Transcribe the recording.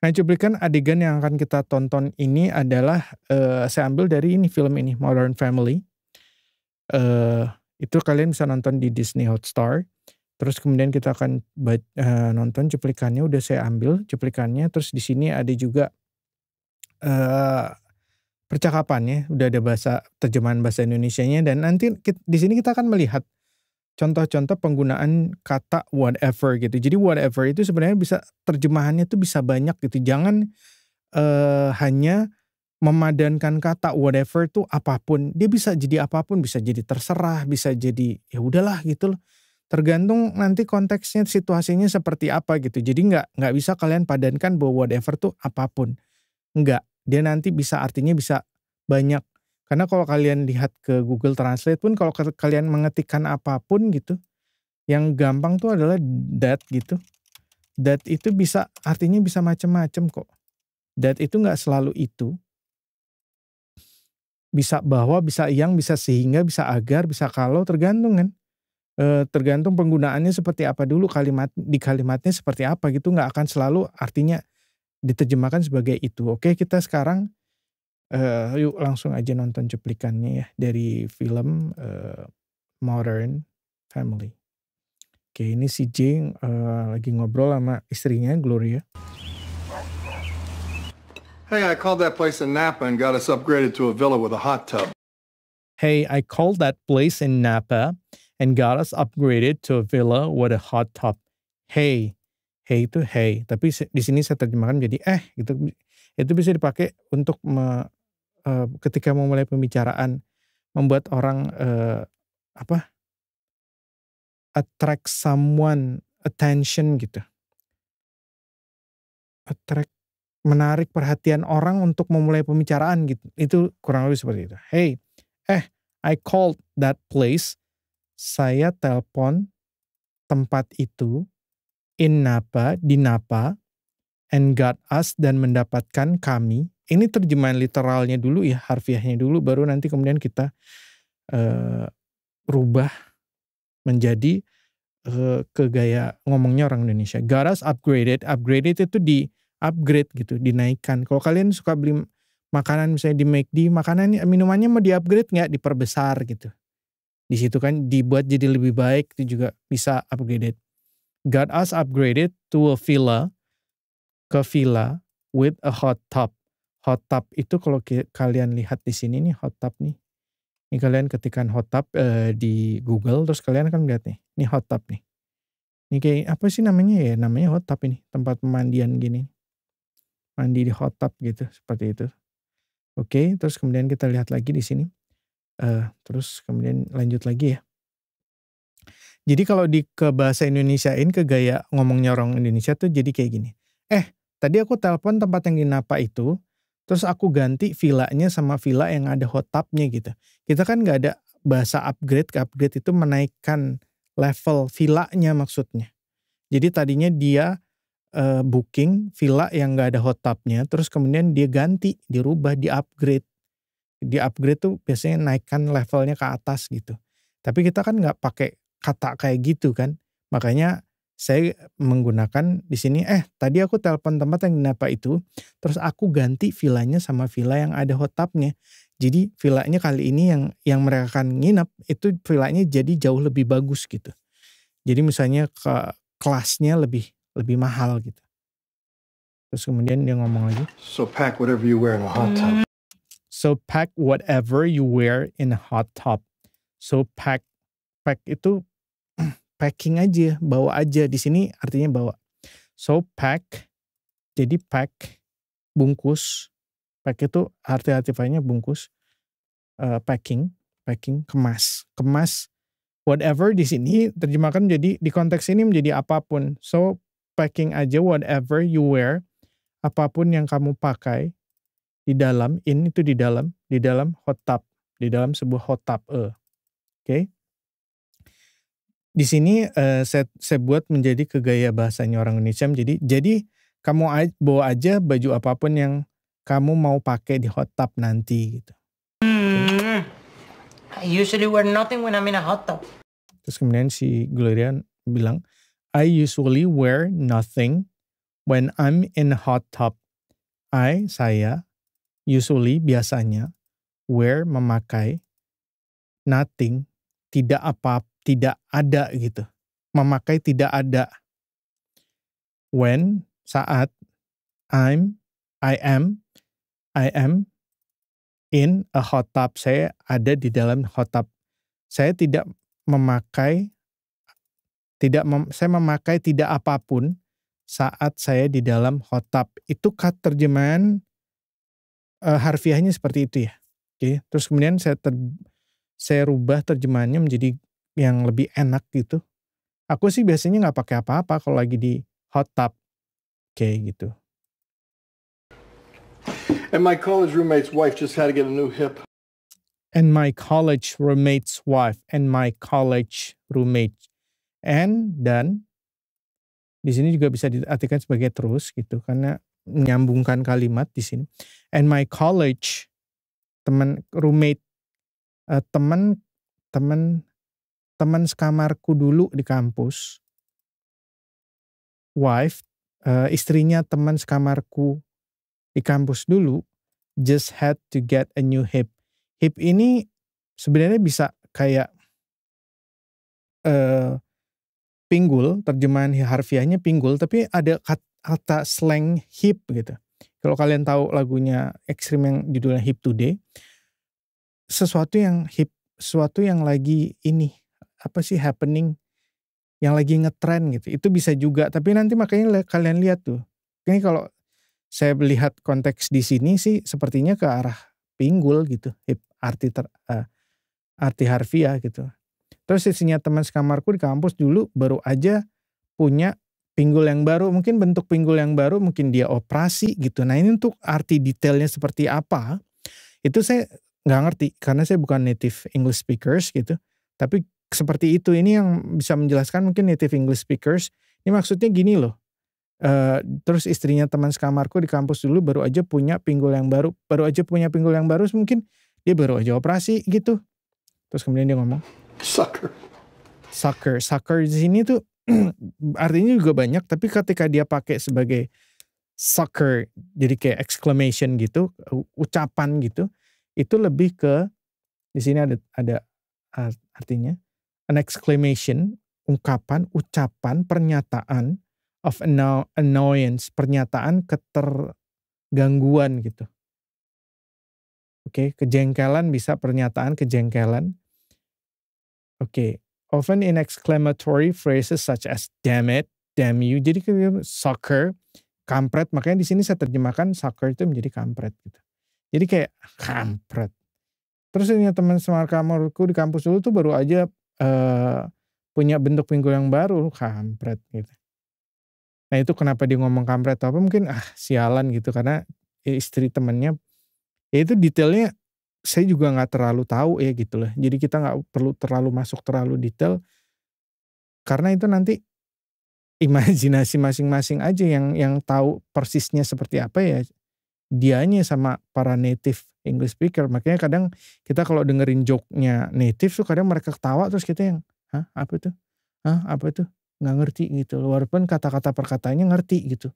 Nah, cuplikan adegan yang akan kita tonton ini adalah uh, saya ambil dari ini film ini Modern Family. Uh, itu kalian bisa nonton di Disney Hotstar. Terus kemudian kita akan uh, nonton cuplikannya. Udah saya ambil cuplikannya. Terus di sini ada juga uh, percakapannya. Udah ada bahasa terjemahan bahasa Indonesia-nya dan nanti di sini kita akan melihat contoh-contoh penggunaan kata whatever gitu. Jadi whatever itu sebenarnya bisa terjemahannya tuh bisa banyak gitu. Jangan uh, hanya memadankan kata whatever tuh apapun. Dia bisa jadi apapun, bisa jadi terserah, bisa jadi ya udahlah gitu loh. Tergantung nanti konteksnya, situasinya seperti apa gitu. Jadi nggak nggak bisa kalian padankan bahwa whatever tuh apapun. Nggak. Dia nanti bisa artinya bisa banyak karena kalau kalian lihat ke Google Translate pun kalau kalian mengetikkan apapun gitu, yang gampang tuh adalah that gitu. That itu bisa artinya bisa macam-macam kok. That itu nggak selalu itu. Bisa bahwa, bisa yang, bisa sehingga, bisa agar, bisa kalau tergantung kan eh, tergantung penggunaannya seperti apa dulu kalimat di kalimatnya seperti apa gitu nggak akan selalu artinya diterjemahkan sebagai itu. Oke kita sekarang uh, yuk langsung aja nonton cuplikannya ya dari film uh, Modern Family. Oke, ini si Jing uh, lagi ngobrol sama istrinya Gloria. Hey, I called that place in Napa and got us upgraded to a villa with a hot tub. Hey, I called that place in Napa and got us upgraded to a villa with a hot tub. Hey, hey itu hey, tapi di sini saya terjemahkan jadi eh gitu. Itu bisa dipakai untuk Eh, ketika ketika memulai pembicaraan membuat orang uh, apa attract someone attention gitu attract menarik perhatian orang untuk memulai pembicaraan gitu itu kurang lebih seperti itu hey eh I called that place saya telpon tempat itu in Napa di Napa and got us dan mendapatkan kami ini terjemahan literalnya dulu ya harfiahnya dulu baru nanti kemudian kita uh, rubah menjadi uh, ke gaya ngomongnya orang Indonesia. Garas upgraded, upgraded itu di upgrade gitu, dinaikkan. Kalau kalian suka beli makanan misalnya di make di makanan minumannya mau di upgrade nggak, diperbesar gitu. Di situ kan dibuat jadi lebih baik itu juga bisa upgraded. God us upgraded to a villa, ke villa with a hot tub hot tub itu kalau kalian lihat di sini nih hot tub nih. Ini kalian ketikan hot tub eh, di Google terus kalian akan lihat nih. Ini hot tub nih. Ini kayak apa sih namanya ya? Namanya hot tub ini, tempat pemandian gini. Mandi di hot tub gitu, seperti itu. Oke, terus kemudian kita lihat lagi di sini. Uh, terus kemudian lanjut lagi ya. Jadi kalau di ke bahasa Indonesia ini ke gaya ngomongnya orang Indonesia tuh jadi kayak gini. Eh, tadi aku telepon tempat yang di Napa itu, Terus aku ganti villanya sama villa yang ada hot tubnya gitu. Kita kan nggak ada bahasa upgrade, ke upgrade itu menaikkan level villanya maksudnya. Jadi tadinya dia uh, booking villa yang nggak ada hot tubnya, terus kemudian dia ganti, dirubah, di upgrade. Di upgrade tuh biasanya naikkan levelnya ke atas gitu. Tapi kita kan nggak pakai kata kayak gitu kan, makanya saya menggunakan di sini eh tadi aku telepon tempat yang kenapa itu terus aku ganti villanya sama villa yang ada hot tubnya jadi villanya kali ini yang yang mereka akan nginap itu villanya jadi jauh lebih bagus gitu jadi misalnya ke kelasnya lebih lebih mahal gitu terus kemudian dia ngomong lagi so pack whatever you wear in a hot tub hmm. so pack whatever you wear in a hot tub so pack pack itu packing aja, bawa aja. Di sini artinya bawa. So pack, jadi pack, bungkus. Pack itu arti artinya bungkus, uh, packing, packing, kemas, kemas. Whatever di sini terjemahkan jadi di konteks ini menjadi apapun. So packing aja whatever you wear, apapun yang kamu pakai di dalam, ini itu di dalam, di dalam hot tub, di dalam sebuah hot tub. Uh. Oke. Okay? di sini uh, saya, saya buat menjadi kegaya bahasanya orang Indonesia menjadi jadi kamu bawa aja baju apapun yang kamu mau pakai di hot tub nanti gitu. Hmm. I usually wear nothing when I'm in a hot tub. Terus kemudian si Gloria bilang, I usually wear nothing when I'm in a hot tub. I saya usually biasanya wear memakai nothing tidak apa-apa tidak ada gitu. Memakai tidak ada. When, saat, I'm, I am, I am in a hot tub. Saya ada di dalam hot tub. Saya tidak memakai tidak mem, saya memakai tidak apapun saat saya di dalam hot tub. Itu kat terjemahan uh, harfiahnya seperti itu ya. Oke, okay. terus kemudian saya ter, saya rubah terjemahannya menjadi yang lebih enak gitu. Aku sih biasanya nggak pakai apa-apa kalau lagi di hot tub kayak gitu. And my college roommate's wife just had to get a new hip. And my college roommate's wife and my college roommate and dan di sini juga bisa diartikan sebagai terus gitu karena menyambungkan kalimat di sini. And my college teman roommate uh, teman teman teman sekamarku dulu di kampus, wife, uh, istrinya teman sekamarku di kampus dulu, just had to get a new hip. Hip ini sebenarnya bisa kayak uh, pinggul, terjemahan harfiahnya pinggul, tapi ada kata slang hip gitu. Kalau kalian tahu lagunya ekstrim yang judulnya Hip Today, sesuatu yang hip, sesuatu yang lagi ini apa sih happening yang lagi ngetren gitu. Itu bisa juga, tapi nanti makanya kalian lihat tuh. Ini kalau saya melihat konteks di sini sih sepertinya ke arah pinggul gitu, hip, arti ter, uh, arti harfiah gitu. Terus sisinya teman sekamarku di kampus dulu baru aja punya pinggul yang baru, mungkin bentuk pinggul yang baru, mungkin dia operasi gitu. Nah ini untuk arti detailnya seperti apa, itu saya nggak ngerti karena saya bukan native English speakers gitu. Tapi seperti itu ini yang bisa menjelaskan mungkin native English speakers ini maksudnya gini loh uh, terus istrinya teman sekamarku di kampus dulu baru aja punya pinggul yang baru baru aja punya pinggul yang baru mungkin dia baru aja operasi gitu terus kemudian dia ngomong sucker sucker sucker di sini tuh artinya juga banyak tapi ketika dia pakai sebagai sucker jadi kayak exclamation gitu ucapan gitu itu lebih ke di sini ada ada artinya an exclamation, ungkapan, ucapan, pernyataan of annoyance, pernyataan ketergangguan gitu. Oke, okay, kejengkelan bisa pernyataan kejengkelan. Oke, okay. often in exclamatory phrases such as damn it, damn you. Jadi gitu, soccer, kampret. Makanya di sini saya terjemahkan soccer itu menjadi kampret gitu. Jadi kayak kampret. Terus ini teman semarkamarku di kampus dulu tuh baru aja uh, punya bentuk pinggul yang baru kampret gitu. Nah itu kenapa dia ngomong kampret atau apa mungkin ah sialan gitu karena istri temennya ya itu detailnya saya juga nggak terlalu tahu ya gitu loh. Jadi kita nggak perlu terlalu masuk terlalu detail karena itu nanti imajinasi masing-masing aja yang yang tahu persisnya seperti apa ya dianya sama para native English speaker. Makanya kadang kita kalau dengerin joke-nya native tuh kadang mereka ketawa terus kita yang, hah apa itu? Hah apa itu? Nggak ngerti gitu. Walaupun kata-kata perkatanya ngerti gitu.